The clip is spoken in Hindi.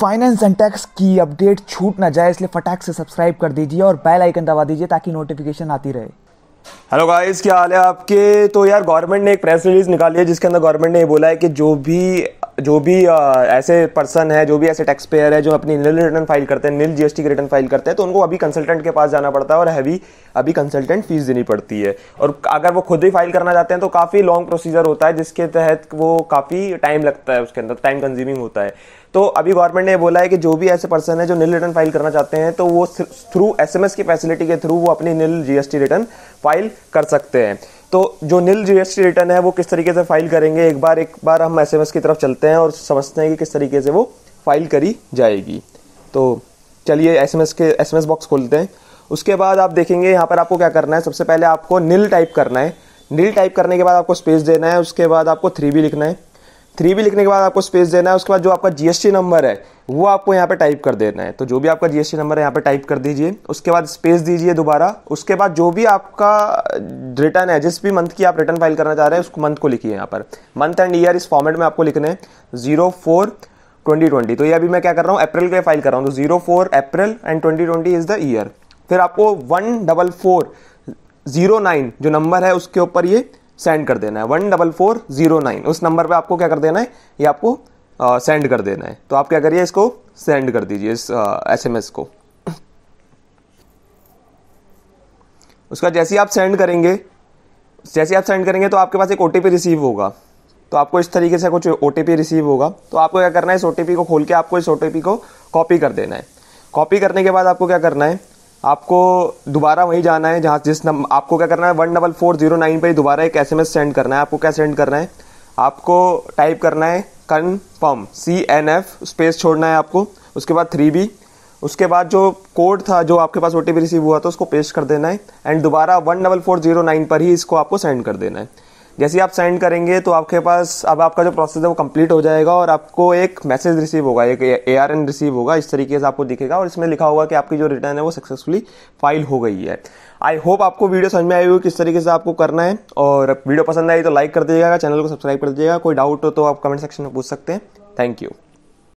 फाइनेंस एंड टैक्स की अपडेट छूट ना जाए इसलिए फटाक से सब्सक्राइब कर दीजिए और बेल आइकन दबा दीजिए ताकि नोटिफिकेशन आती रहे हेलो गाइस क्या हाल है आपके तो यार गवर्नमेंट ने एक प्रेस रिलीज निकाली है जिसके अंदर गवर्नमेंट ने बोला है कि जो भी जो भी आ, ऐसे पर्सन है जो भी ऐसे टैक्स पेयर है जो अपनी नील रिटर्न फाइल करते हैं नील जीएसटी की रिटर्न फाइल करते हैं तो उनको अभी कंसल्टेंट के पास जाना पड़ता है और हैवी अभी कंसल्टेंट फीस देनी पड़ती है और अगर वो खुद ही फाइल करना चाहते हैं तो काफ़ी लॉन्ग प्रोसीजर होता है जिसके तहत वो काफ़ी टाइम लगता है उसके अंदर टाइम कंज्यूमिंग होता है तो अभी गवर्नमेंट ने बोला है कि जो भी ऐसे पर्सन है जो नील रिटर्न फाइल करना चाहते हैं तो वो थ्रू एस की फैसिलिटी के थ्रू वो अपनी नील जीएसटी रिटर्न फाइल कर सकते हैं तो जो नील जीएसटी रिटर्न है वो किस तरीके से फाइल करेंगे एक बार एक बार हम एसएमएस की तरफ चलते हैं और समझते हैं कि किस तरीके से वो फाइल करी जाएगी तो चलिए एसएमएस के एसएमएस बॉक्स खोलते हैं उसके बाद आप देखेंगे यहाँ पर आपको क्या करना है सबसे पहले आपको नील टाइप करना है नील टाइप करने के बाद आपको स्पेस देना है उसके बाद आपको थ्री लिखना है थ्री भी लिखने के बाद आपको स्पेस देना है उसके बाद जो आपका जीएसटी नंबर है वो आपको यहाँ पे टाइप कर देना है तो जो भी आपका जीएसटी नंबर है यहाँ पे टाइप कर दीजिए उसके बाद स्पेस दीजिए दोबारा उसके बाद जो भी आपका रिटर्न है जिस भी मंथ की आप रिटर्न फाइल करना चाह रहे हैं उस मंथ को लिखिए यहाँ पर मंथ एंड ईयर इस फॉर्मेट में आपको लिखना है जीरो फोर ट्वेंटी ट्वेंटी तो ये अभी मैं क्या कर रहा हूँ अप्रैल के फाइल कर रहा हूँ तो zero four April and twenty twenty is the year फिर आपको one double four zero nine जो नंबर है उसके ऊपर ये सेंड कर देना है one double four zero nine उस नंबर पे आपको क्या कर देना है ये आपको सेंड कर देना है तो आप क्या करिए इसको सेंड कर दीजिए इस एस एम एस को उसका जैसे ही आप सेंड करेंगे जैसे आप सेंड करेंगे तो आपके पास एक ओ रिसीव होगा तो आपको इस तरीके से कुछ ओ रिसीव होगा तो आपको क्या करना है इस ओ को खोल के आपको इस ओ को कॉपी कर देना है कॉपी करने के बाद आपको क्या करना है आपको दोबारा वहीं जाना है जहाँ जिस नंबर आपको क्या करना है one double four zero nine पर दोबारा एक एस सेंड करना है आपको क्या सेंड करना है आपको टाइप करना है confirm C N F space छोड़ना है आपको उसके बाद थ्री बी उसके बाद जो कोड था जो आपके पास ओ रिसीव हुआ था उसको पेश कर देना है एंड दोबारा one double four zero nine पर ही इसको आपको सेंड कर देना है जैसे आप सेंड करेंगे तो आपके पास अब आपका जो प्रोसेस है वो कंप्लीट हो जाएगा और आपको एक मैसेज रिसीव होगा एक ए आर एन रिसीव होगा इस तरीके से आपको दिखेगा और इसमें लिखा होगा कि आपकी जो रिटर्न है वो सक्सेसफुली फाइल हो गई है आई होप आपको वीडियो समझ में आई होगी किस तरीके से आपको करना है और वीडियो पसंद आई तो लाइक कर दीजिएगा चैनल को सब्सक्राइब कर दीजिएगा कोई डाउट हो तो आप कमेंट सेक्शन में पूछ सकते हैं थैंक यू